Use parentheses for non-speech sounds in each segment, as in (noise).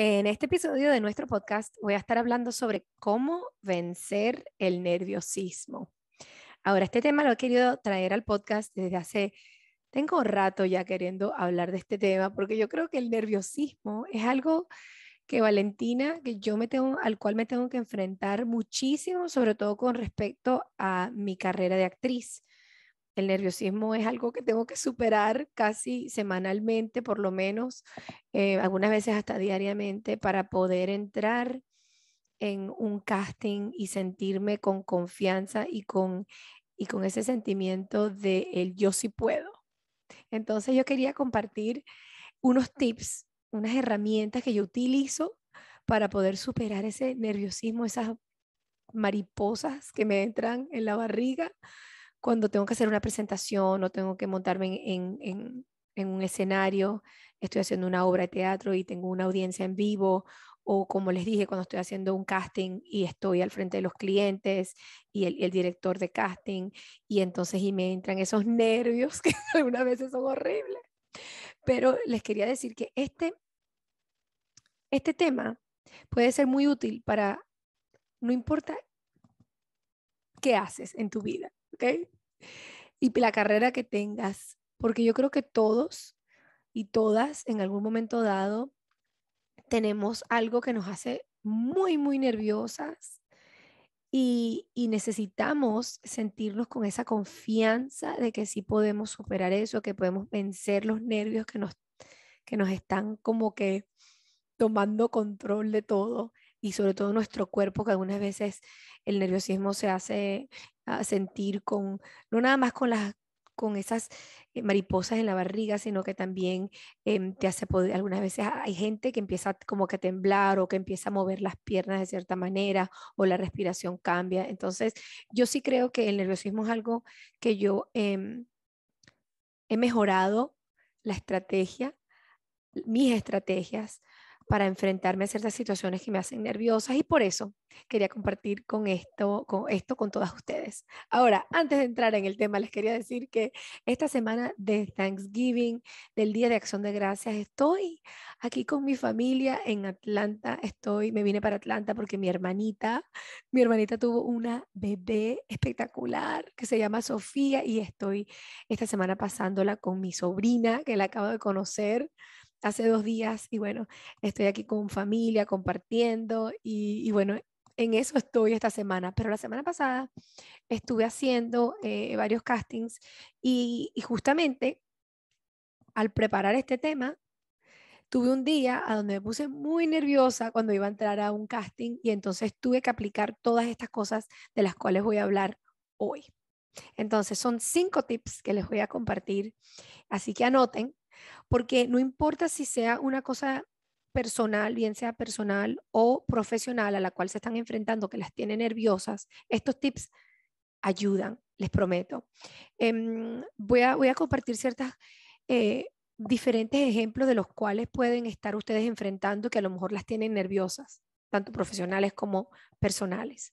En este episodio de nuestro podcast voy a estar hablando sobre cómo vencer el nerviosismo. Ahora, este tema lo he querido traer al podcast desde hace, tengo rato ya queriendo hablar de este tema, porque yo creo que el nerviosismo es algo que Valentina, que yo me tengo, al cual me tengo que enfrentar muchísimo, sobre todo con respecto a mi carrera de actriz. El nerviosismo es algo que tengo que superar casi semanalmente, por lo menos, eh, algunas veces hasta diariamente, para poder entrar en un casting y sentirme con confianza y con, y con ese sentimiento de el yo sí puedo. Entonces yo quería compartir unos tips, unas herramientas que yo utilizo para poder superar ese nerviosismo, esas mariposas que me entran en la barriga cuando tengo que hacer una presentación o tengo que montarme en, un escenario, estoy haciendo una obra de teatro y tengo una audiencia en vivo, o como les dije, cuando estoy haciendo un casting y estoy al frente de los clientes y el, director de casting, y entonces y me entran esos nervios (laughs) que algunas veces son horribles. Pero les quería decir que este, este tema puede ser muy útil para, no importa qué haces en tu vida, y la carrera que tengas, porque yo creo que todos y todas en algún momento dado tenemos algo que nos hace muy, muy nerviosas y, necesitamos sentirnos con esa confianza de que sí podemos superar eso, que podemos vencer los nervios que nos están como que tomando control de todo y sobre todo nuestro cuerpo, que algunas veces el nerviosismo se hace ah, sentir con, no nada más con las con esas eh, mariposas en la barriga, sino que también em, te hace poder, algunas veces hay gente que empieza como que a temblar o que empieza a mover las piernas de cierta manera o la respiración cambia. Entonces, yo sí creo que el nerviosismo es algo que yo em, he mejorado la estrategia, mis estrategias para enfrentarme a ciertas situaciones que me hacen nerviosas y por eso quería compartir con esto, con esto con todas ustedes. Ahora, antes de entrar en el tema, les quería decir que esta semana de Thanksgiving, del Día de Acción de Gracias, estoy aquí con mi familia en Atlanta. Estoy, me vine para Atlanta porque mi hermanita, mi hermanita tuvo una bebé espectacular que se llama Sofía y estoy esta semana pasándola con mi sobrina que la acabo de conocer hace dos días y bueno, estoy aquí con familia, compartiendo y, bueno, en eso estoy esta semana, pero la semana pasada estuve haciendo eh, varios castings y, y, justamente al preparar este tema, tuve un día a donde me puse muy nerviosa cuando iba a entrar a un casting y entonces tuve que aplicar todas estas cosas de las cuales voy a hablar hoy. Entonces son cinco tips que les voy a compartir, así que anoten porque no importa si sea una cosa personal, bien sea personal o profesional a la cual se están enfrentando, que las tiene nerviosas, estos tips ayudan, les prometo. Em, voy, a, compartir ciertas... Eh, diferentes ejemplos de los cuales pueden estar ustedes enfrentando que a lo mejor las tienen nerviosas, tanto profesionales como personales.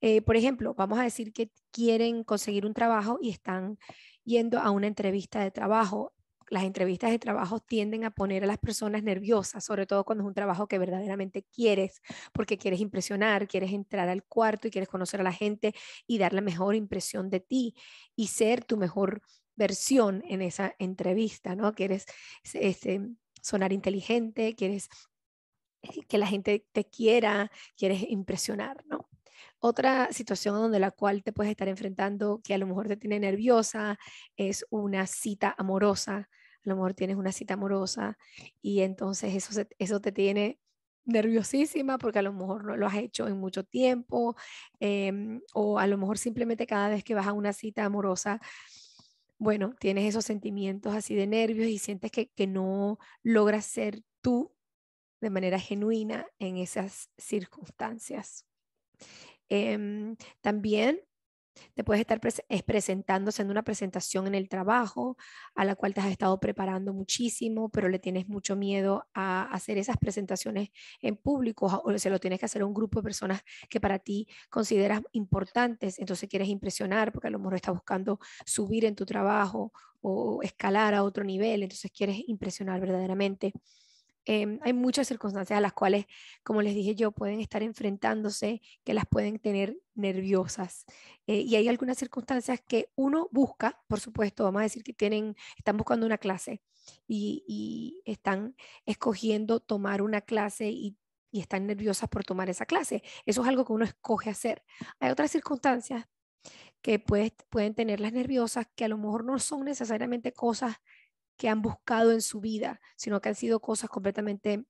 Eh, por ejemplo, vamos a decir que quieren conseguir un trabajo y están yendo a una entrevista de trabajo las entrevistas de trabajo tienden a poner a las personas nerviosas, sobre todo cuando es un trabajo que verdaderamente quieres, porque quieres impresionar, quieres entrar al cuarto y quieres conocer a la gente y dar la mejor impresión de ti y ser tu mejor versión en esa entrevista, ¿no? Quieres este, sonar inteligente, quieres eh, que la gente te quiera, quieres impresionar, ¿no? Otra situación donde la cual te puedes estar enfrentando que a lo mejor te tiene nerviosa es una cita amorosa a lo mejor tienes una cita amorosa y entonces eso, eso te tiene nerviosísima porque a lo mejor no lo has hecho en mucho tiempo em, o a lo mejor simplemente cada vez que vas a una cita amorosa, bueno, tienes esos sentimientos así de nervios y sientes que, no logras ser tú de manera genuina en esas circunstancias. Em, también te puedes estar presentando, presentándose en una presentación en el trabajo a la cual te has estado preparando muchísimo, pero le tienes mucho miedo a hacer esas presentaciones en público o se lo tienes que hacer a un grupo de personas que para ti consideras importantes, entonces quieres impresionar porque a lo mejor estás buscando subir en tu trabajo o escalar a otro nivel, entonces quieres impresionar verdaderamente. Em, hay muchas circunstancias a las cuales, como les dije yo, pueden estar enfrentándose, que las pueden tener nerviosas. Eh, y hay algunas circunstancias que uno busca, por supuesto, vamos a decir que tienen, están buscando una clase y, están escogiendo tomar una clase y, están nerviosas por tomar esa clase. Eso es algo que uno escoge hacer. Hay otras circunstancias que pueden tenerlas nerviosas, que a lo mejor no son necesariamente cosas que han buscado en su vida, sino que han sido cosas completamente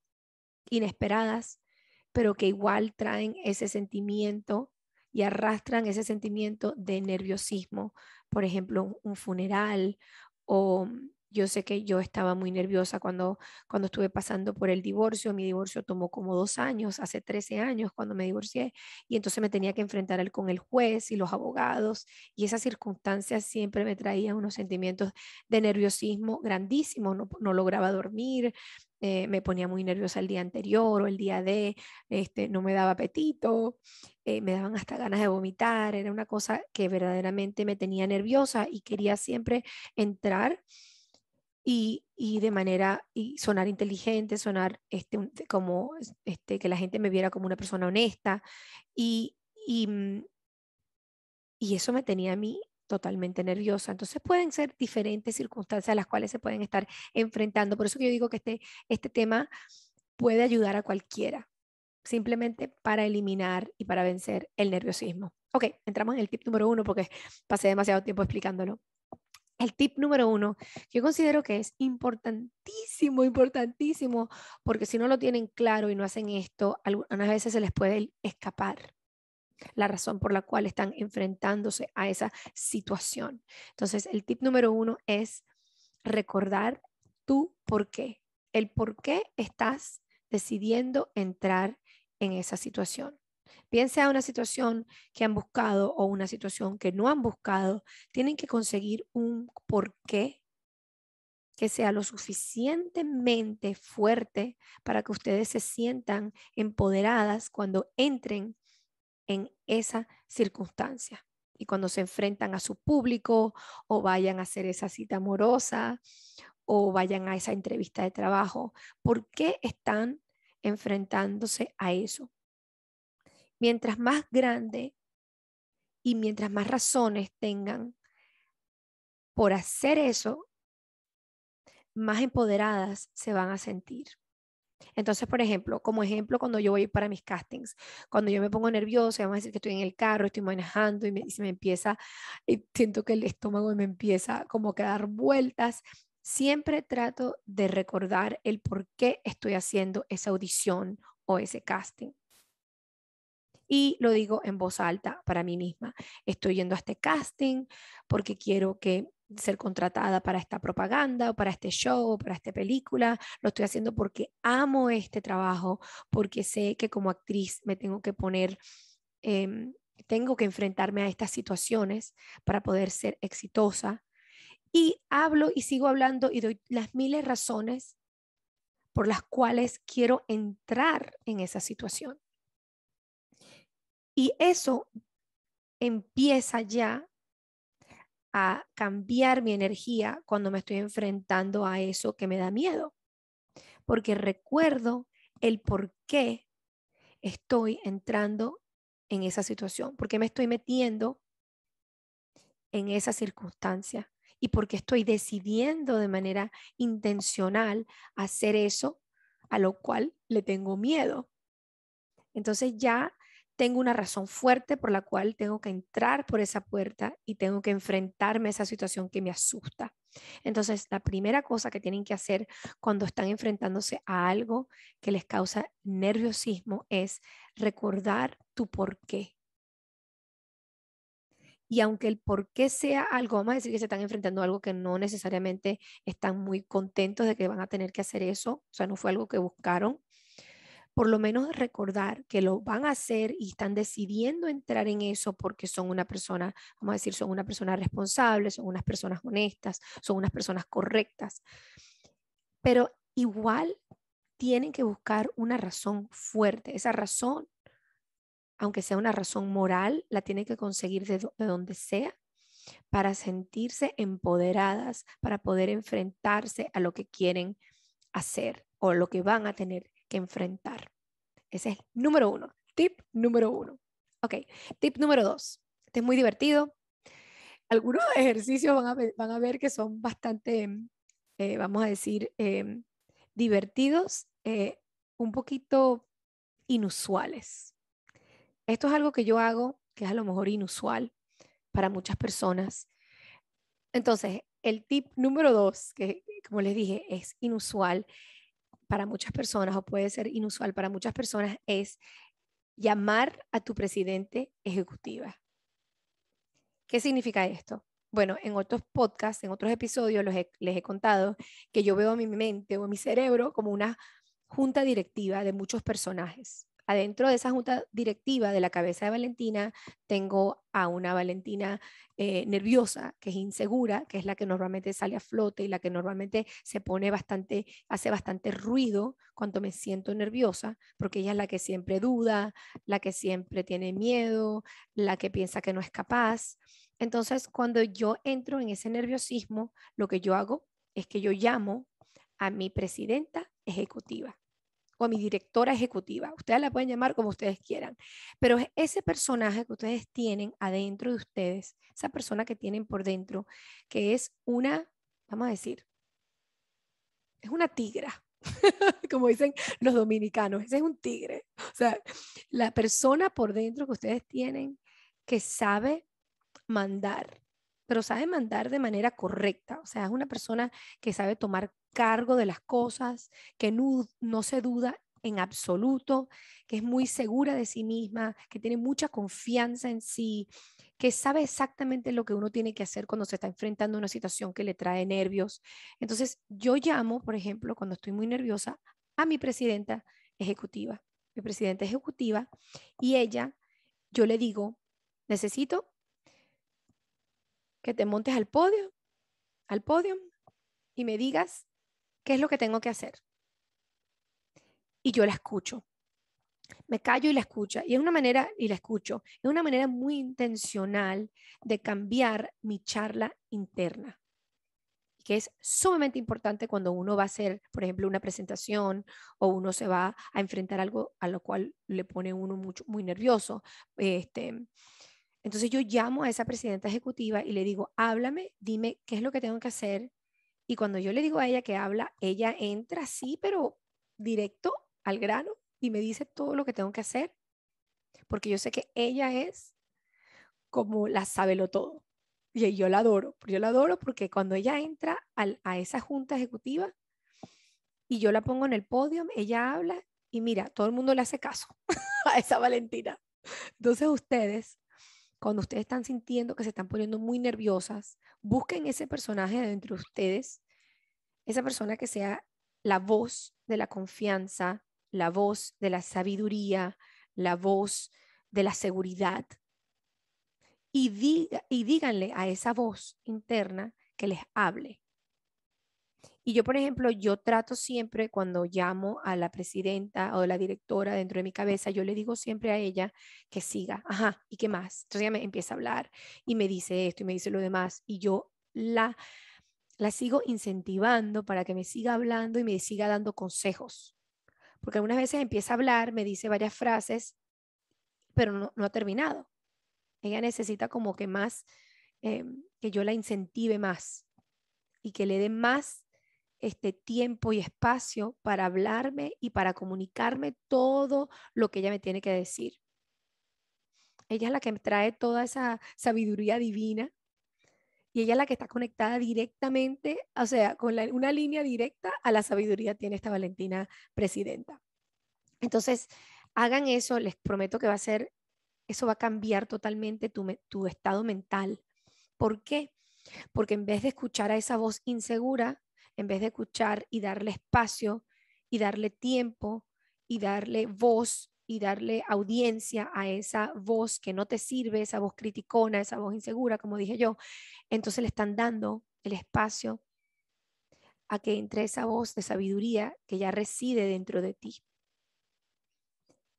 inesperadas, pero que igual traen ese sentimiento y arrastran ese sentimiento de nerviosismo, por ejemplo, un funeral o mm, yo sé que yo estaba muy nerviosa cuando, cuando estuve pasando por el divorcio. Mi divorcio tomó como dos años, hace 13 años cuando me divorcié. Y entonces me tenía que enfrentar con el juez y los abogados. Y esas circunstancias siempre me traían unos sentimientos de nerviosismo grandísimos. No, no lograba dormir, eh, me ponía muy nerviosa el día anterior o el día de, este, no me daba apetito, eh, me daban hasta ganas de vomitar, era una cosa que verdaderamente me tenía nerviosa y quería siempre entrar y, de manera, y sonar inteligente, sonar este, como este, que la gente me viera como una persona honesta. Y, y, mm, y eso me tenía a mí totalmente nerviosa. Entonces pueden ser diferentes circunstancias a las cuales se pueden estar enfrentando. Por eso que yo digo que este, este tema puede ayudar a cualquiera, simplemente para eliminar y para vencer el nerviosismo. Ok, entramos en el tip número uno porque pasé demasiado tiempo explicándolo el tip número uno, yo considero que es importantísimo, importantísimo, porque si no lo tienen claro y no hacen esto, algunas veces se les puede escapar la razón por la cual están enfrentándose a esa situación. Entonces, el tip número uno es recordar tu por qué, el por qué estás decidiendo entrar en esa situación. Piense a una situación que han buscado o una situación que no han buscado. Tienen que conseguir un porqué que sea lo suficientemente fuerte para que ustedes se sientan empoderadas cuando entren en esa circunstancia y cuando se enfrentan a su público o vayan a hacer esa cita amorosa o vayan a esa entrevista de trabajo. ¿Por qué están enfrentándose a eso? Mientras más grande y mientras más razones tengan por hacer eso, más empoderadas se van a sentir. Entonces, por ejemplo, como ejemplo, cuando yo voy para mis castings, cuando yo me pongo nerviosa, vamos a decir que estoy en el carro, estoy manejando y, me, me empieza, siento que el estómago me empieza como que a dar vueltas, siempre trato de recordar el por qué estoy haciendo esa audición o ese casting y lo digo en voz alta para mí misma. Estoy yendo a este casting porque quiero que ser contratada para esta propaganda o para este show para esta película. Lo estoy haciendo porque amo este trabajo, porque sé que como actriz me tengo que poner, em, tengo que enfrentarme a estas situaciones para poder ser exitosa. Y hablo y sigo hablando y doy las miles razones por las cuales quiero entrar en esa situación. Y eso empieza ya a cambiar mi energía cuando me estoy enfrentando a eso que me da miedo. Porque recuerdo el por qué estoy entrando en esa situación, por qué me estoy metiendo en esa circunstancia y por qué estoy decidiendo de manera intencional hacer eso a lo cual le tengo miedo. Entonces ya tengo una razón fuerte por la cual tengo que entrar por esa puerta y tengo que enfrentarme a esa situación que me asusta. Entonces, la primera cosa que tienen que hacer cuando están enfrentándose a algo que les causa nerviosismo es recordar tu por qué. Y aunque el por qué sea algo, vamos a decir que se están enfrentando a algo que no necesariamente están muy contentos de que van a tener que hacer eso, o sea, no fue algo que buscaron, por lo menos recordar que lo van a hacer y están decidiendo entrar en eso porque son una persona, vamos a decir, son una persona responsable, son unas personas honestas, son unas personas correctas. Pero igual tienen que buscar una razón fuerte. Esa razón, aunque sea una razón moral, la tienen que conseguir de, de donde sea para sentirse empoderadas, para poder enfrentarse a lo que quieren hacer o lo que van a tener enfrentar. Ese es el número uno, tip número uno. Ok, tip número dos. Este es muy divertido. Algunos (laughs) ejercicios van a ver, que son bastante, eh, vamos a decir, em, divertidos, eh, un poquito inusuales. Esto es algo que yo hago, que es a lo mejor inusual para muchas personas. Entonces, el tip número dos, que como les dije, es inusual, para muchas personas o puede ser inusual para muchas personas es llamar a tu presidente ejecutiva. ¿Qué significa esto? Bueno, en otros podcasts, en otros episodios les he contado que yo veo a mi mente o mi cerebro como una junta directiva de muchos personajes adentro de esa junta directiva de la cabeza de Valentina tengo a una Valentina eh, nerviosa, que es insegura, que es la que normalmente sale a flote y la que normalmente se pone bastante, hace bastante ruido cuando me siento nerviosa, porque ella es la que siempre duda, la que siempre tiene miedo, la que piensa que no es capaz. Entonces, cuando yo entro en ese nerviosismo, lo que yo hago es que yo llamo a mi presidenta ejecutiva o a mi directora ejecutiva. Ustedes la pueden llamar como ustedes quieran, pero es ese personaje que ustedes tienen adentro de ustedes, esa persona que tienen por dentro, que es una, vamos a decir, es una tigra, (laughs) como dicen los dominicanos, ese es un tigre. O sea, la persona por dentro que ustedes tienen que sabe mandar, pero sabe mandar de manera correcta. O sea, es una persona que sabe tomar cargo de las cosas, que no, se duda en absoluto, que es muy segura de sí misma, que tiene mucha confianza en sí, que sabe exactamente lo que uno tiene que hacer cuando se está enfrentando a una situación que le trae nervios. Entonces, yo llamo, por ejemplo, cuando estoy muy nerviosa, a mi presidenta ejecutiva, mi presidenta ejecutiva, y ella, yo le digo, necesito que te montes al podio, al podio, y me digas ¿Qué es lo que tengo que hacer? Y yo la escucho. Me callo y la escucho. Y es una manera, y la escucho, es una manera muy intencional de cambiar mi charla interna que es sumamente importante cuando uno va a hacer, por ejemplo, una presentación o uno se va a enfrentar algo a lo cual le pone uno mucho, muy nervioso. Este, entonces yo llamo a esa presidenta ejecutiva y le digo, háblame, dime qué es lo que tengo que hacer, y cuando yo le digo a ella que habla, ella entra así, pero directo al grano y me dice todo lo que tengo que hacer, porque yo sé que ella es como la sabelo todo. Y yo la adoro, yo la adoro porque cuando ella entra a, a esa junta ejecutiva y yo la pongo en el podio, ella habla y mira, todo el mundo le hace caso (laughs) a esa Valentina. Entonces ustedes cuando ustedes están sintiendo que se están poniendo muy nerviosas, busquen ese personaje de ustedes, esa persona que sea la voz de la confianza, la voz de la sabiduría, la voz de la seguridad. Y, diga, y díganle a esa voz interna que les hable, y yo, por ejemplo, yo trato siempre cuando llamo a la presidenta o la directora dentro de mi cabeza, yo le digo siempre a ella que siga, ajá, ¿y qué más? Entonces ella me empieza a hablar y me dice esto y me dice lo demás y yo la la sigo incentivando para que me siga hablando y me siga dando consejos. Porque algunas veces empieza a hablar, me dice varias frases, pero no, no ha terminado. Ella necesita como que más, em, que yo la incentive más y que le dé más este tiempo y espacio para hablarme y para comunicarme todo lo que ella me tiene que decir. Ella es la que me trae toda esa sabiduría divina y ella es la que está conectada directamente, o sea, con una línea directa a la sabiduría tiene esta Valentina presidenta. Entonces, hagan eso, les prometo que va a ser, eso va a cambiar totalmente tu, tu estado mental. ¿Por qué? Porque en vez de escuchar a esa voz insegura, en vez de escuchar y darle espacio y darle tiempo y darle voz y darle audiencia a esa voz que no te sirve, esa voz criticona, esa voz insegura, como dije yo, entonces le están dando el espacio a que entre esa voz de sabiduría que ya reside dentro de ti.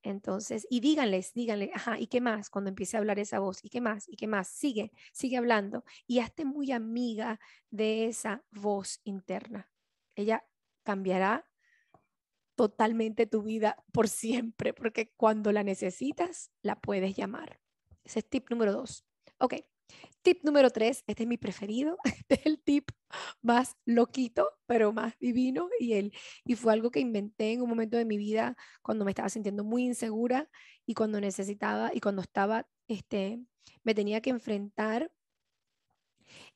Entonces, y díganles, díganle, ajá, ¿y qué más? Cuando empiece a hablar esa voz, ¿y qué más? ¿Y qué más? Sigue, sigue hablando y hazte muy amiga de esa voz interna. Ella cambiará totalmente tu vida por siempre, porque cuando la necesitas, la puedes llamar. Ese es tip número dos. Ok, Tip número tres, este es mi preferido, (laughs) este es el tip más loquito, pero más divino y, él, y fue algo que inventé en un momento de mi vida cuando me estaba sintiendo muy insegura y cuando necesitaba y cuando estaba, este, me tenía que enfrentar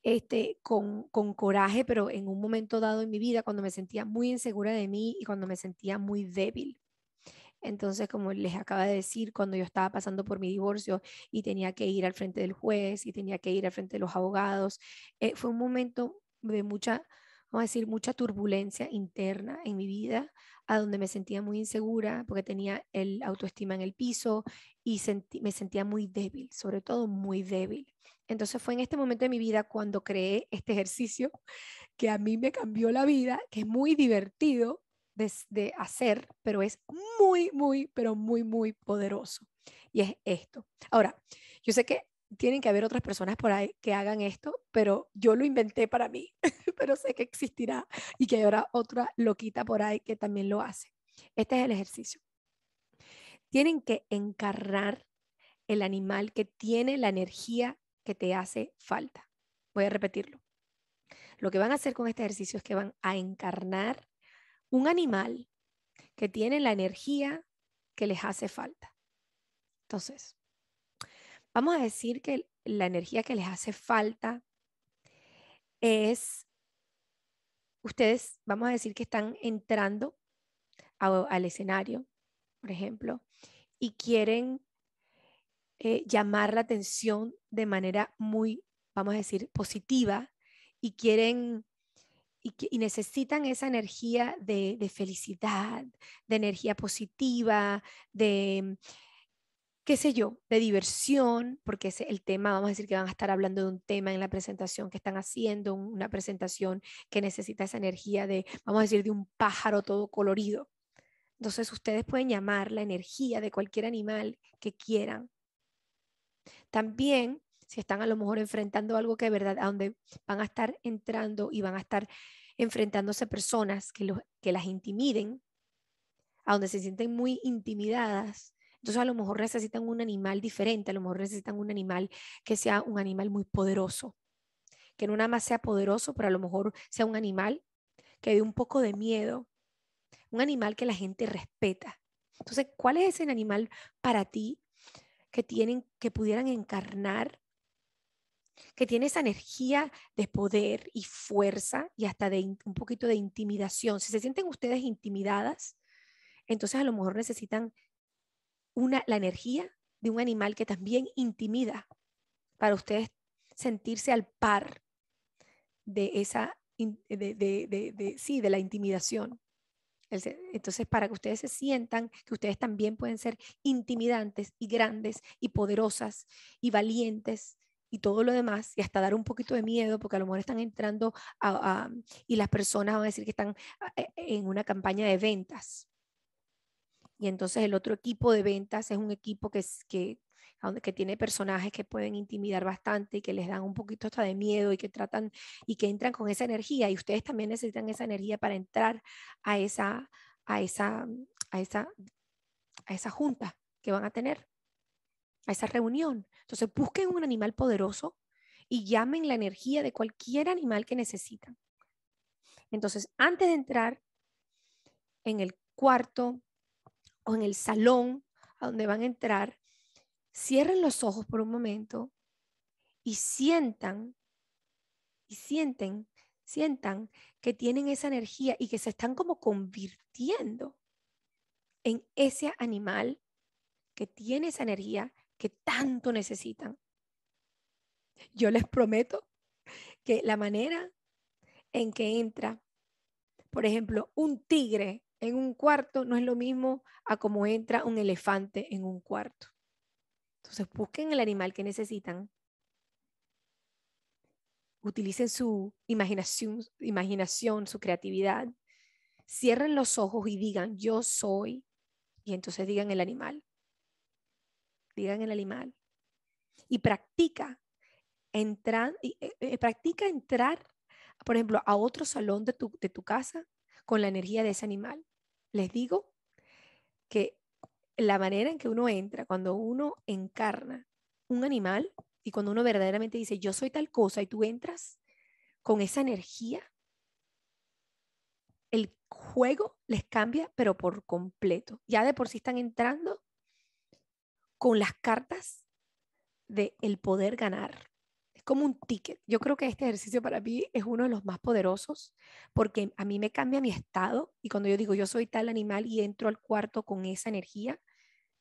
este, con coraje, pero en un momento dado en mi vida cuando me sentía muy insegura de mí y cuando me sentía muy débil. Entonces, como les acaba de decir, cuando yo estaba pasando por mi divorcio y tenía que ir al frente del juez y tenía que ir al frente de los abogados, eh, fue un momento de mucha, vamos a decir, mucha turbulencia interna en mi vida, a donde me sentía muy insegura porque tenía el autoestima en el piso y me sentía muy débil, sobre todo muy débil. Entonces fue en este momento de mi vida cuando creé este ejercicio que a mí me cambió la vida, que es muy divertido, de, hacer, pero es muy, muy, pero muy, muy poderoso. Y es esto. Ahora, yo sé que tienen que haber otras personas por ahí que hagan esto, pero yo lo inventé para mí, (laughs) pero sé que existirá y que habrá otra loquita por ahí que también lo hace. Este es el ejercicio. Tienen que encarnar el animal que tiene la energía que te hace falta. Voy a repetirlo. Lo que van a hacer con este ejercicio es que van a encarnar un animal que tiene la energía que les hace falta. Entonces, vamos a decir que la energía que les hace falta es, ustedes, vamos a decir que están entrando al escenario, por ejemplo, y quieren eh, llamar la atención de manera muy, vamos a decir, positiva y quieren y, necesitan esa energía de, de, felicidad, de energía positiva, de qué sé yo, de diversión, porque es el tema, vamos a decir que van a estar hablando de un tema en la presentación que están haciendo, una presentación que necesita esa energía de, vamos a decir, de un pájaro todo colorido. Entonces ustedes pueden llamar la energía de cualquier animal que quieran. También si están a lo mejor enfrentando algo que de verdad, a donde van a estar entrando y van a estar enfrentándose personas que, los, que las intimiden, a donde se sienten muy intimidadas, entonces a lo mejor necesitan un animal diferente, a lo mejor necesitan un animal que sea un animal muy poderoso, que no nada más sea poderoso, pero a lo mejor sea un animal que dé un poco de miedo, un animal que la gente respeta. Entonces, ¿cuál es ese animal para ti que tienen que pudieran encarnar que tiene esa energía de poder y fuerza y hasta de un poquito de intimidación. Si se sienten ustedes intimidadas, entonces a lo mejor necesitan la energía de un animal que también intimida para ustedes sentirse al par de esa, sí, de la intimidación. Entonces, para que ustedes se sientan que ustedes también pueden ser intimidantes y grandes y poderosas y valientes y todo lo demás, y hasta dar un poquito de miedo, porque a lo mejor están entrando mm, y las personas van a decir que están ah, e, e, en una campaña de ventas. Y entonces el otro equipo de ventas es un equipo que, que, que tiene personajes que pueden intimidar bastante y que les dan un poquito hasta de miedo y que tratan y que entran con esa energía. Y ustedes también necesitan esa energía para entrar a esa, a esa, a esa, a esa junta que van a tener a esa reunión. Entonces busquen un animal poderoso y llamen la energía de cualquier animal que necesitan. Entonces, antes de entrar en el cuarto o en el salón a donde van a entrar, cierren los ojos por un momento y sientan, y sienten, sientan que tienen esa energía y que se están como convirtiendo en ese animal que tiene esa energía que tanto necesitan. Yo les prometo que la manera en que entra, por ejemplo, un tigre en un cuarto no es lo mismo a como entra un elefante en un cuarto. Entonces busquen el animal que necesitan. Utilicen su imaginación, imaginación, su creatividad. Cierren los ojos y digan, yo soy. Y entonces digan el animal digan el animal. Y practica, entrar y, eh, eh, practica entrar, por ejemplo, a otro salón de tu, de tu casa con la energía de ese animal. Les digo que la manera en que uno entra, cuando uno encarna un animal y cuando uno verdaderamente dice, yo soy tal cosa y tú entras con esa energía, el juego les cambia, pero por completo. Ya de por sí están entrando con las cartas de el poder ganar. Es como un ticket. Yo creo que este ejercicio para mí es uno de los más poderosos porque a mí me cambia mi estado y cuando yo digo yo soy tal animal y entro al cuarto con esa energía,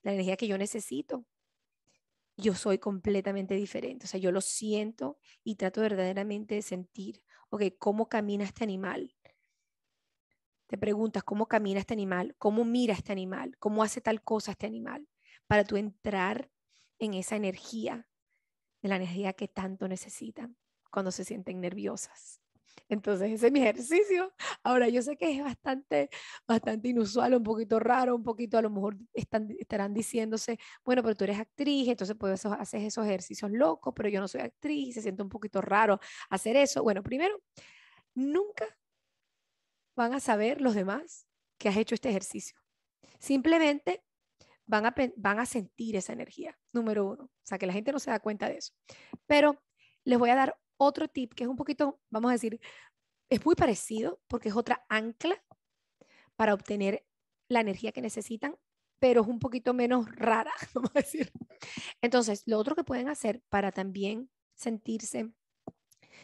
la energía que yo necesito, yo soy completamente diferente. O sea, yo lo siento y trato verdaderamente de sentir, ok, ¿cómo camina este animal? Te preguntas, ¿cómo camina este animal? ¿Cómo mira este animal? ¿Cómo hace tal cosa este animal? para tú entrar en esa energía, en la energía que tanto necesitan cuando se sienten nerviosas. Entonces ese es mi ejercicio. Ahora yo sé que es bastante, bastante inusual, un poquito raro, un poquito a lo mejor están, estarán diciéndose, bueno, pero tú eres actriz, entonces puedes hacer esos ejercicios locos, pero yo no soy actriz se siente un poquito raro hacer eso. Bueno, primero, nunca van a saber los demás que has hecho este ejercicio. Simplemente van a, sentir esa energía, número uno. O sea, que la gente no se da cuenta de eso. Pero les voy a dar otro tip que es un poquito, vamos a decir, es muy parecido porque es otra ancla para obtener la energía que necesitan, pero es un poquito menos rara, (laughs) vamos a decir. Entonces, lo otro que pueden hacer para también sentirse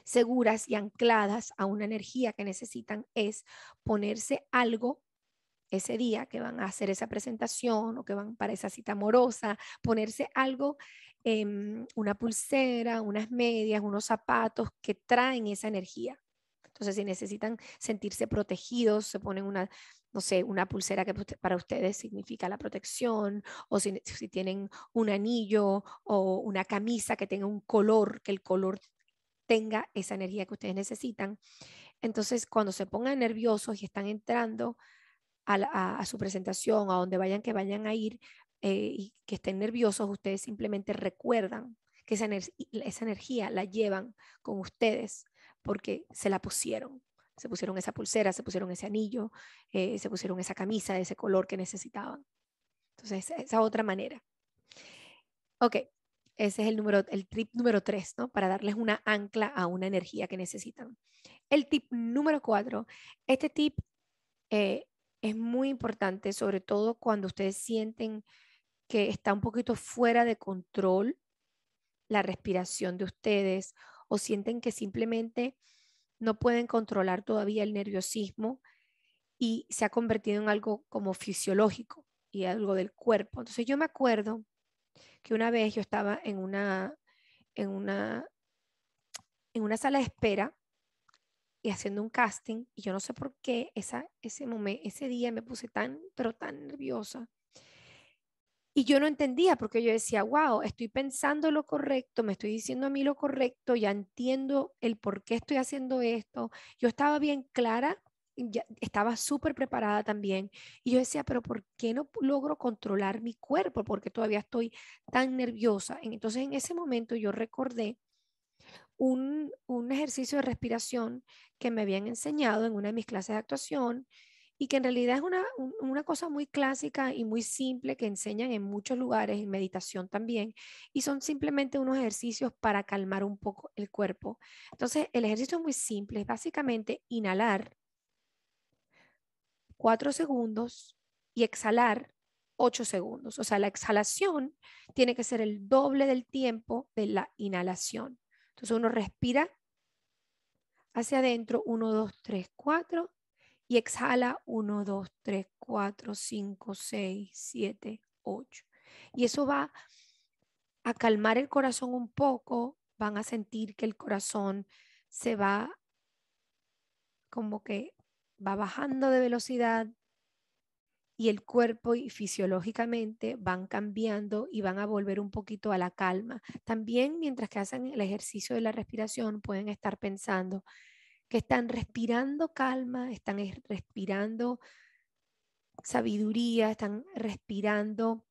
seguras y ancladas a una energía que necesitan es ponerse algo ese día que van a hacer esa presentación o que van para esa cita amorosa, ponerse algo, em, una pulsera, unas medias, unos zapatos que traen esa energía. Entonces, si necesitan sentirse protegidos, se ponen una, no sé, una pulsera que para ustedes significa la protección, o si tienen un anillo o una camisa que tenga un color, que el color tenga esa energía que ustedes necesitan. Entonces, cuando se pongan nerviosos y están entrando a, su presentación, a donde vayan que vayan a ir eh, y que estén nerviosos, ustedes simplemente recuerdan que esa, esa energía la llevan con ustedes porque se la pusieron. Se pusieron esa pulsera, se pusieron ese anillo, eh, se pusieron esa camisa de ese color que necesitaban. Entonces, e, esa, es otra manera. Ok, ese es el, número, el tip número 3, ¿no? Para darles una ancla a una energía que necesitan. El tip número 4, este tip eh, es muy importante, sobre todo cuando ustedes sienten que está un poquito fuera de control la respiración de ustedes o sienten que simplemente no pueden controlar todavía el nerviosismo y se ha convertido en algo como fisiológico y algo del cuerpo. Entonces yo me acuerdo que una vez yo estaba en una, en una, en una sala de espera y haciendo un casting y yo no sé por qué esa, ese, momento, ese día me puse tan, pero tan nerviosa. Y yo no entendía porque yo decía, wow, estoy pensando lo correcto, me estoy diciendo a mí lo correcto, ya entiendo el por qué estoy haciendo esto. Yo estaba bien clara, ya estaba súper preparada también. Y yo decía, pero ¿por qué no logro controlar mi cuerpo? Porque todavía estoy tan nerviosa. Entonces en ese momento yo recordé un, ejercicio de respiración que me habían enseñado en una de mis clases de actuación y que en realidad es una, una, cosa muy clásica y muy simple que enseñan en muchos lugares, en meditación también, y son simplemente unos ejercicios para calmar un poco el cuerpo. Entonces, el ejercicio es muy simple, es básicamente inhalar cuatro segundos y exhalar ocho segundos. O sea, la exhalación tiene que ser el doble del tiempo de la inhalación. Entonces uno respira hacia adentro, 1, 2, 3, 4 y exhala 1, 2, 3, 4, 5, 6, 7, 8. Y eso va a calmar el corazón un poco, van a sentir que el corazón se va como que va bajando de velocidad, y el cuerpo y fisiológicamente van cambiando y van a volver un poquito a la calma. También mientras que hacen el ejercicio de la respiración pueden estar pensando que están respirando calma, están respirando sabiduría, están respirando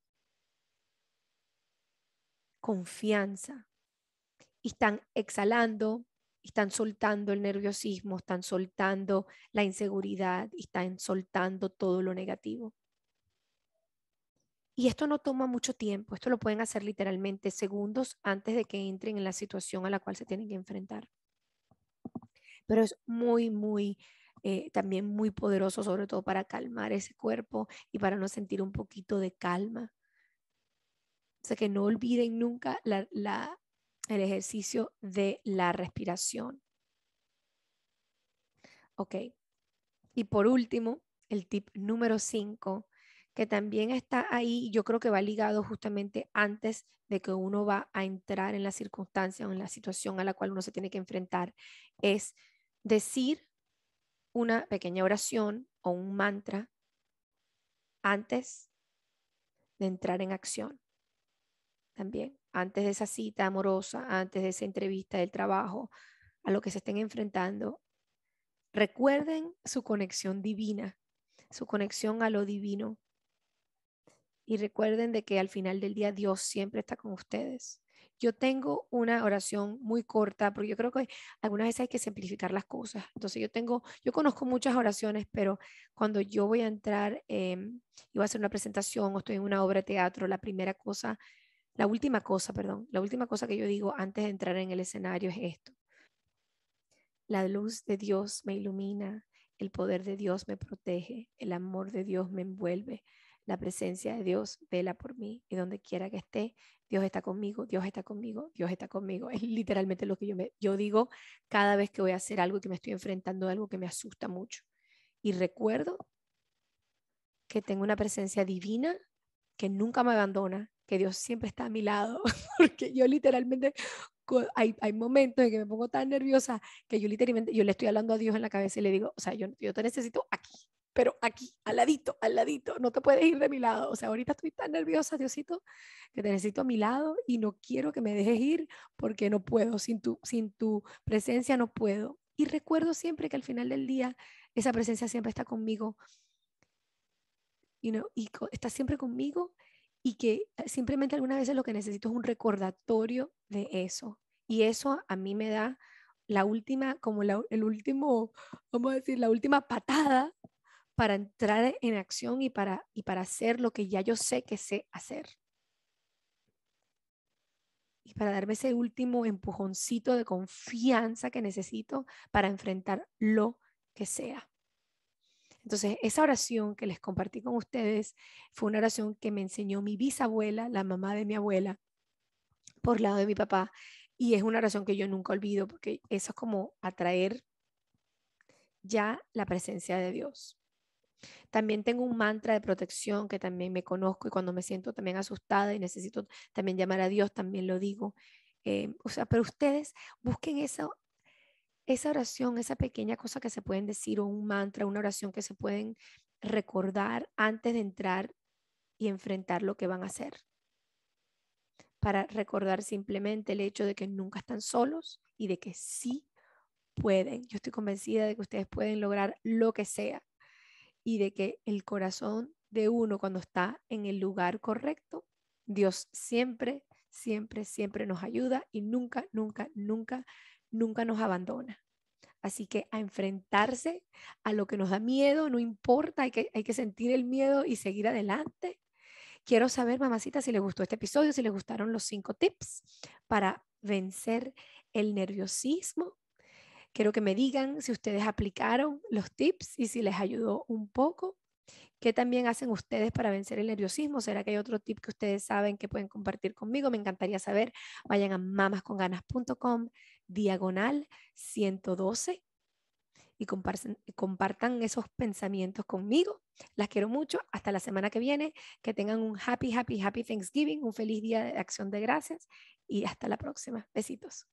confianza y están exhalando están soltando el nerviosismo, están soltando la inseguridad, están soltando todo lo negativo. Y esto no toma mucho tiempo, esto lo pueden hacer literalmente segundos antes de que entren en la situación a la cual se tienen que enfrentar. Pero es muy, muy, eh, también muy poderoso, sobre todo para calmar ese cuerpo y para no sentir un poquito de calma. O sea, que no olviden nunca la, el ejercicio de la respiración. Ok. Y por último, el tip número 5, que también está ahí, yo creo que va ligado justamente antes de que uno va a entrar en la circunstancia o en la situación a la cual uno se tiene que enfrentar, es decir una pequeña oración o un mantra antes de entrar en acción. También antes de esa cita amorosa, antes de esa entrevista del trabajo, a lo que se estén enfrentando, recuerden su conexión divina, su conexión a lo divino. Y recuerden de que al final del día Dios siempre está con ustedes. Yo tengo una oración muy corta, porque yo creo que algunas veces hay que simplificar las cosas. Entonces yo tengo, yo conozco muchas oraciones, pero cuando yo voy a entrar em, y voy a hacer una presentación o estoy en una obra de teatro, la primera cosa la última cosa, perdón, la última cosa que yo digo antes de entrar en el escenario es esto. La luz de Dios me ilumina, el poder de Dios me protege, el amor de Dios me envuelve, la presencia de Dios vela por mí y donde quiera que esté, Dios está conmigo, Dios está conmigo, Dios está conmigo. Es literalmente lo que yo, digo cada vez que voy a hacer algo y que me estoy enfrentando a algo que me asusta mucho. Y recuerdo que tengo una presencia divina que nunca me abandona, que Dios siempre está a mi lado, (laughs) porque yo literalmente hay, hay, momentos en que me pongo tan nerviosa que yo literalmente, yo le estoy hablando a Dios en la cabeza y le digo, o sea, yo, yo te necesito aquí, pero aquí, al ladito, al ladito, no te puedes ir de mi lado. O sea, ahorita estoy tan nerviosa, Diosito, que te necesito a mi lado y no quiero que me dejes ir porque no puedo, sin tu, sin tu presencia no puedo. Y recuerdo siempre que al final del día esa presencia siempre está conmigo. You know, y está siempre conmigo y que eh, simplemente algunas veces lo que necesito es un recordatorio de eso. Y eso a mí me da la última, como el último, vamos a decir, la última patada para entrar en acción y para, y para hacer lo que ya yo sé que sé hacer. Y para darme ese último empujoncito de confianza que necesito para enfrentar lo que sea. Entonces, esa oración que les compartí con ustedes fue una oración que me enseñó mi bisabuela, la mamá de mi abuela, por lado de mi papá. Y es una oración que yo nunca olvido porque eso es como atraer ya la presencia de Dios. También tengo un mantra de protección que también me conozco y cuando me siento también asustada y necesito también llamar a Dios, también lo digo. Eh, o sea, pero ustedes busquen eso esa oración, esa pequeña cosa que se pueden decir o un mantra, una oración que se pueden recordar antes de entrar y enfrentar lo que van a hacer. Para recordar simplemente el hecho de que nunca están solos y de que sí pueden. Yo estoy convencida de que ustedes pueden lograr lo que sea y de que el corazón de uno cuando está en el lugar correcto, Dios siempre, siempre, siempre nos ayuda y nunca, nunca, nunca nunca nos abandona. Así que a enfrentarse a lo que nos da miedo, no importa, hay que, hay que sentir el miedo y seguir adelante. Quiero saber, mamacita, si les gustó este episodio, si les gustaron los cinco tips para vencer el nerviosismo. Quiero que me digan si ustedes aplicaron los tips y si les ayudó un poco. ¿Qué también hacen ustedes para vencer el nerviosismo? ¿Será que hay otro tip que ustedes saben que pueden compartir conmigo? Me encantaría saber. Vayan a mamasconganas.com, diagonal 112 y compartan, esos pensamientos conmigo. Las quiero mucho. Hasta la semana que viene. Que tengan un happy, happy, happy Thanksgiving, un feliz día de acción de gracias y hasta la próxima. Besitos.